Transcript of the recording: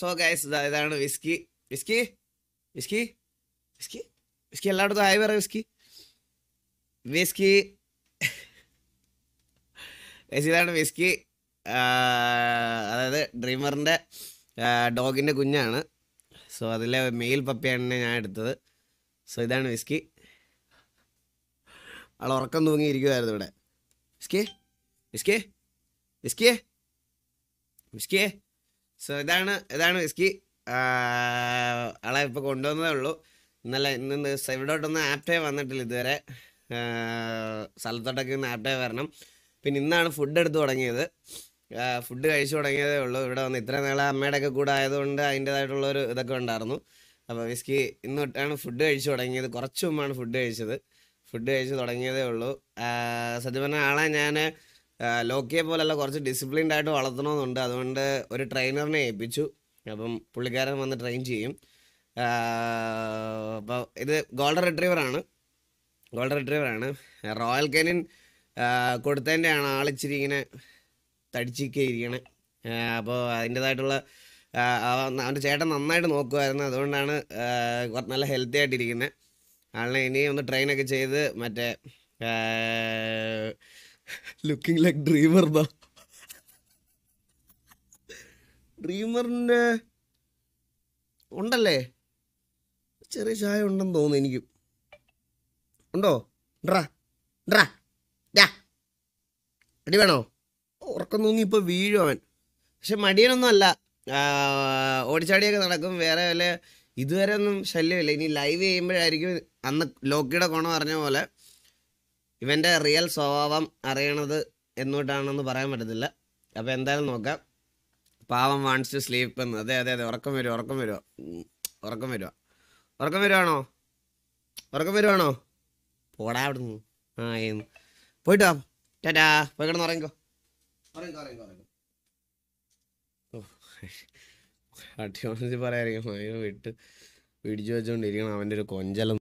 so guys ഇതാണ് Whisky Whisky Whisky Whisky Whisky എല്ലായിടത്തും ആയി പറയാം വിസ്കി വിസ്കി ഇതാണ് വിസ്കി അതായത് ഡ്രീമറിൻ്റെ ഡോഗിൻ്റെ കുഞ്ഞാണ് സോ അതിലെ മെയിൽ പപ്പിയാണ് ഞാൻ എടുത്തത് സോ ഇതാണ് വിസ്കി ആൾ ഉറക്കം തൂങ്ങിയിരിക്കുമായിരുന്നു ഇവിടെ വിസ്കി വിസ്കി വിസ്കി വിസ്കിയേ സോ ഇതാണ് ഇതാണ് വിസ്കി ആളെ ഇപ്പോൾ കൊണ്ടുവന്നതേ ഉള്ളൂ ഇന്നലെ ഇന്ന് ഇവിടോട്ടൊന്നും ആപ്റ്റേ വന്നിട്ടില്ല ഇതുവരെ സ്ഥലത്തോട്ടൊക്കെ ഒന്ന് ആപ്റ്റേ വരണം പിന്നെ ഇന്നാണ് ഫുഡ് എടുത്തു തുടങ്ങിയത് ഫുഡ് കഴിച്ചു തുടങ്ങിയതേ ഉള്ളൂ ഇവിടെ വന്ന് ഇത്ര നാളെ അമ്മയുടെയൊക്കെ കൂടെ ആയതുകൊണ്ട് അതിൻ്റേതായിട്ടുള്ളൊരു ഇതൊക്കെ ഉണ്ടായിരുന്നു അപ്പോൾ വിസ്കി ഇന്ന് തൊട്ടാണ് ഫുഡ് കഴിച്ചു തുടങ്ങിയത് കുറച്ച് മുമ്പാണ് ഫുഡ് കഴിച്ചത് ഫുഡ് കഴിച്ച് തുടങ്ങിയതേ ഉള്ളൂ സത്യം പറഞ്ഞ ആളെ ഞാൻ ലോക്കിയെ പോലെയുള്ള കുറച്ച് ഡിസിപ്ലിൻഡ് ആയിട്ട് വളർത്തണമെന്നുണ്ട് അതുകൊണ്ട് ഒരു ട്രെയിനറിനെ ഏൽപ്പിച്ചു അപ്പം പുള്ളിക്കാരൻ വന്ന് ട്രെയിൻ ചെയ്യും അപ്പോൾ ഇത് ഗോൾഡൻ റിട്രീവറാണ് ഗോൾഡൻ റിട്രീവറാണ് റോയൽ കെനിൻ കൊടുത്തതിൻ്റെയാണ് ആളിച്ചിരി ഇങ്ങനെ തടിച്ചിരിക്കുക ഇരിക്കണേ അപ്പോൾ അതിൻ്റേതായിട്ടുള്ള അവൻ്റെ ചേട്ടൻ നന്നായിട്ട് നോക്കുമായിരുന്നു അതുകൊണ്ടാണ് നല്ല ഹെൽത്തി ആയിട്ടിരിക്കുന്നത് ആളിനെ ഇനി ഒന്ന് ട്രെയിനൊക്കെ ചെയ്ത് മറ്റേ ലുക്കിംഗ് ലൈക്ക് ഡ്രീമർ എന്നാ ഡ്രീമറിൻ്റെ ഉണ്ടല്ലേ ചെറിയ ചായ ഉണ്ടെന്ന് തോന്നുന്നു എനിക്കും ഉണ്ടോ ഡ്രാ ഡ്രാ ഡാ അടി വേണോ ഉറക്കം തോന്നി ഇപ്പോൾ വീഴും അവൻ പക്ഷെ മടിയനൊന്നും അല്ല ഓടിച്ചാടിയൊക്കെ നടക്കും വേറെ വല്ല ഇതുവരെ ഒന്നും ശല്യമില്ല ഇനി ലൈവ് ചെയ്യുമ്പോഴായിരിക്കും അന്ന് ലോക്കിയുടെ കോണം അറിഞ്ഞ പോലെ ഇവൻ്റെ റിയൽ സ്വഭാവം അറിയണത് എന്നോട്ടാണെന്ന് പറയാൻ പറ്റത്തില്ല അപ്പോൾ എന്തായാലും നോക്കാം പാവം വാണ്ട്സ് ടു സ്ലീപ്പ് എന്ന് അതെ അതെ അതെ ഉറക്കം വരുമോ ഉറക്കം വരുമോ ഉറക്കം വരുമോ ഉറക്കം വരുവാണോ ഉറക്കം വരുവാണോ പോടാ അവിടെ നിന്ന് ആ ഏന്ന് പോയിട്ടോ ടാറ്റാ പോയി കിടന്ന് ഉറങ്ങിക്കോ ഉറങ്ങിക്കോ ഉറങ്ങിക്കോ ഉറങ്ങിക്കോ പറയാറിയോ വിട്ട് പിടിച്ചു വെച്ചുകൊണ്ടിരിക്കണം അവൻ്റെ ഒരു കൊഞ്ചലം